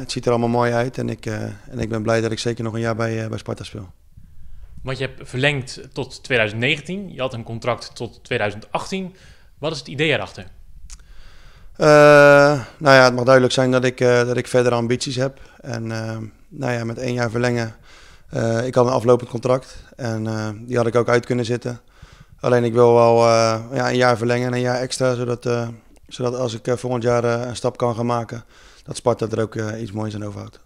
het ziet er allemaal mooi uit. En ik, eh, en ik ben blij dat ik zeker nog een jaar bij, eh, bij Sparta speel. Want je hebt verlengd tot 2019. Je had een contract tot 2018. Wat is het idee erachter? Uh, nou ja, het mag duidelijk zijn dat ik, dat ik verdere ambities heb. En uh, nou ja, met één jaar verlengen. ik had een aflopend contract en die had ik ook uit kunnen zitten. Alleen ik wil wel ja, een jaar verlengen en een jaar extra, zodat, zodat als ik eh, volgend jaar eh, een stap kan gaan maken, dat Sparta er ook eh, iets moois aan overhoudt.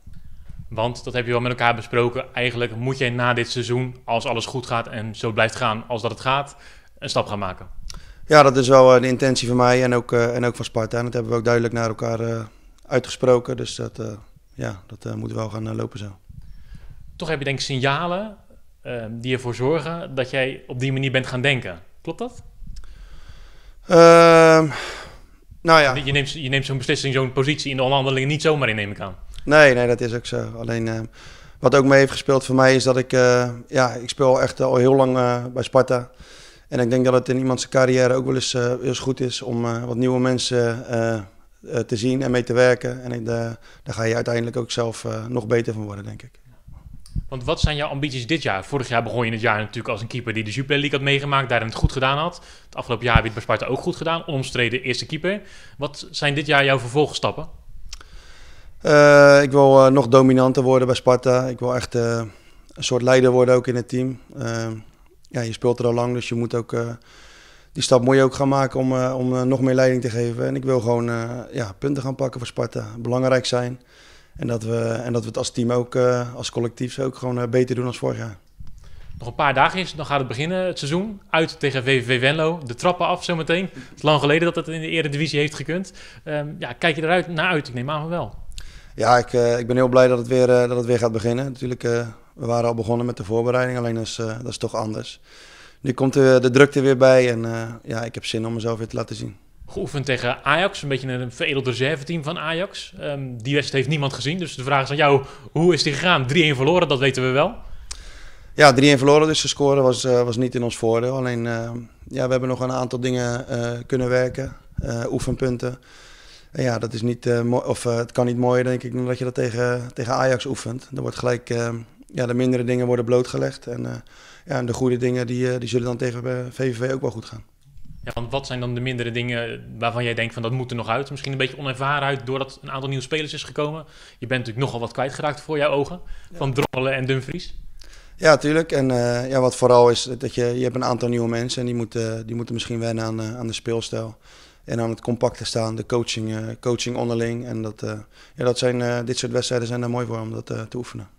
Want dat heb je wel met elkaar besproken. Eigenlijk moet jij na dit seizoen, als alles goed gaat en zo blijft gaan als dat het gaat, een stap gaan maken. Ja, dat is wel de intentie van mij en ook, en ook van Sparta. En dat hebben we ook duidelijk naar elkaar uitgesproken. Dus dat, ja, dat moet wel gaan lopen zo. Toch heb je denk ik signalen die ervoor zorgen dat jij op die manier bent gaan denken. Klopt dat? Uh, nou ja. Je neemt, je neemt zo'n beslissing, zo'n positie in de onderhandelingen niet zomaar in, neem ik aan. Nee, nee, dat is ook zo. Alleen eh, wat ook mee heeft gespeeld voor mij is dat ik, eh, ja, ik speel echt eh, al heel lang bij Sparta. En ik denk dat het in iemands carrière ook wel eens, eens goed is om wat nieuwe mensen te zien en mee te werken. En daar ga je uiteindelijk ook zelf nog beter van worden, denk ik. Want wat zijn jouw ambities dit jaar? Vorig jaar begon je het jaar natuurlijk als een keeper die de Jupiler League had meegemaakt, daarin het goed gedaan had. Het afgelopen jaar heb je het bij Sparta ook goed gedaan, omstreden eerste keeper. Wat zijn dit jaar jouw vervolgstappen? Eh, ik wil eh, nog dominanter worden bij Sparta. Ik wil echt eh, een soort leider worden ook in het team. ja, je speelt er al lang, dus je moet ook die stap moet je ook gaan maken om, om nog meer leiding te geven. En ik wil gewoon ja, punten gaan pakken voor Sparta. Belangrijk zijn. En dat we, en dat we het als team ook, eh, als collectief, ook gewoon eh, beter doen als vorig jaar. Nog een paar dagen is, dan gaat het beginnen, het seizoen. Uit tegen VVV Venlo, de trappen af zometeen. Het is lang geleden dat dat in de Eredivisie heeft gekund. Ehm, ja, kijk je eruit naar uit? Ik neem aan van wel. Ja, ik, eh, ik ben heel blij dat het weer, dat het weer gaat beginnen. Natuurlijk, we waren al begonnen met de voorbereiding, alleen dat is, dat is toch anders. Nu komt de, de drukte weer bij en ja, ik heb zin om mezelf weer te laten zien geoefend tegen Ajax. Een beetje een veredeld reserveteam van Ajax. Ehm, die wedstrijd heeft niemand gezien. Dus de vraag is aan jou, hoe is die gegaan? 3-1 verloren, dat weten we wel. Ja, 3-1 verloren dus. te scoren was, eh, was niet in ons voordeel. Alleen, eh, ja, we hebben nog een aantal dingen eh, kunnen werken. oefenpunten. En ja, dat is niet, of, het kan niet mooier, denk ik, dan dat je dat tegen, tegen Ajax oefent. Dan wordt gelijk, ja, de mindere dingen worden blootgelegd. En, ja, en de goede dingen, die, die zullen dan tegen VVV ook wel goed gaan. Ja, want wat zijn dan de mindere dingen waarvan jij denkt van dat moet er nog uit? Misschien een beetje onervaren uit doordat een aantal nieuwe spelers is gekomen. Je bent natuurlijk nogal wat kwijtgeraakt voor jouw ogen van Drommelen en Dumfries. Ja, tuurlijk. En eh, ja, wat vooral is dat je, je hebt een aantal nieuwe mensen en die moeten, die moeten misschien wennen aan, eh, aan de speelstijl. En aan het compacte staan, de coaching, uh, coaching onderling. En dat, ja, dat zijn, dit soort wedstrijden zijn daar mooi voor om dat te oefenen.